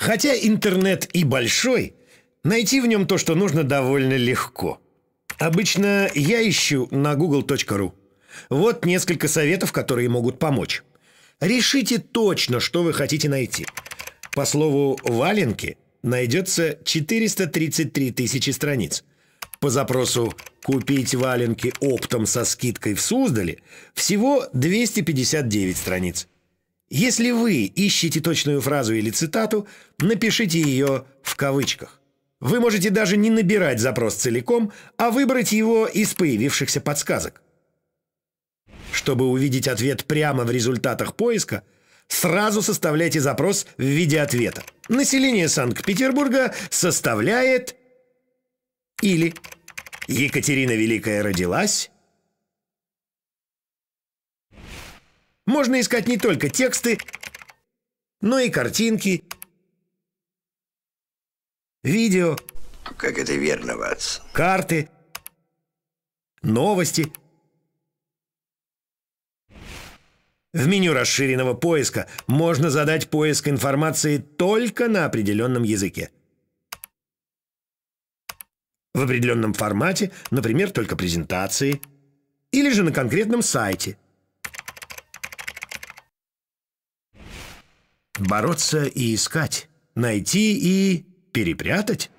Хотя интернет и большой, найти в нем то, что нужно, довольно легко. Обычно я ищу на google.ru. Вот несколько советов, которые могут помочь. Решите точно, что вы хотите найти. По слову «валенки» найдется 433 тысячи страниц. По запросу «Купить валенки оптом со скидкой в Суздале» всего 259 страниц. Если вы ищете точную фразу или цитату, напишите ее в кавычках. Вы можете даже не набирать запрос целиком, а выбрать его из появившихся подсказок. Чтобы увидеть ответ прямо в результатах поиска, сразу составляйте запрос в виде ответа. Население Санкт-Петербурга составляет или Екатерина Великая родилась, Можно искать не только тексты, но и картинки, видео. Как это верно, Ватс. Карты, новости. В меню расширенного поиска можно задать поиск информации только на определенном языке. В определенном формате, например, только презентации, или же на конкретном сайте – Бороться и искать, найти и перепрятать?